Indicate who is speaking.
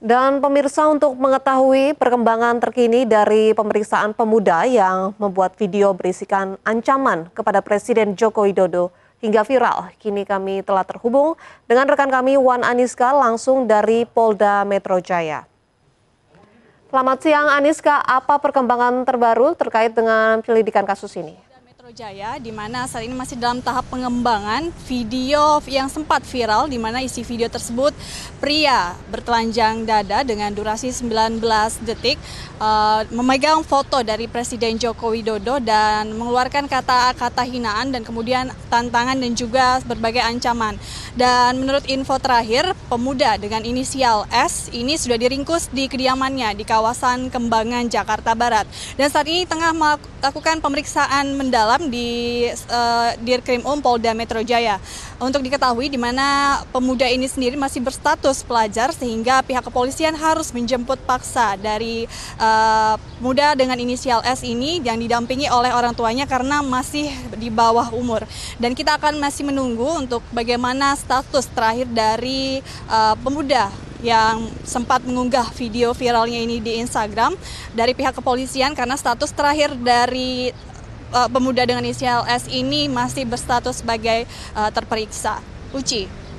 Speaker 1: Dan pemirsa untuk mengetahui perkembangan terkini dari pemeriksaan pemuda yang membuat video berisikan ancaman kepada Presiden Joko Widodo hingga viral. Kini kami telah terhubung dengan rekan kami Wan Aniska langsung dari Polda Metro Jaya. Selamat siang Aniska, apa perkembangan terbaru terkait dengan penyelidikan kasus
Speaker 2: ini? Jaya, di mana saat ini masih dalam tahap pengembangan video yang sempat viral, di mana isi video tersebut pria bertelanjang dada dengan durasi 19 detik, uh, memegang foto dari Presiden Joko Widodo dan mengeluarkan kata-kata hinaan dan kemudian tantangan dan juga berbagai ancaman. Dan menurut info terakhir, pemuda dengan inisial S ini sudah diringkus di kediamannya di kawasan Kembangan, Jakarta Barat. Dan saat ini tengah melakukan pemeriksaan mendalam di uh, Dirkrim Um Polda Metro Jaya. Untuk diketahui di mana pemuda ini sendiri masih berstatus pelajar sehingga pihak kepolisian harus menjemput paksa dari uh, pemuda dengan inisial S ini yang didampingi oleh orang tuanya karena masih di bawah umur. Dan kita akan masih menunggu untuk bagaimana status terakhir dari uh, pemuda yang sempat mengunggah video viralnya ini di Instagram dari pihak kepolisian karena status terakhir dari uh, pemuda dengan inisial S ini masih berstatus sebagai uh, terperiksa. Uci.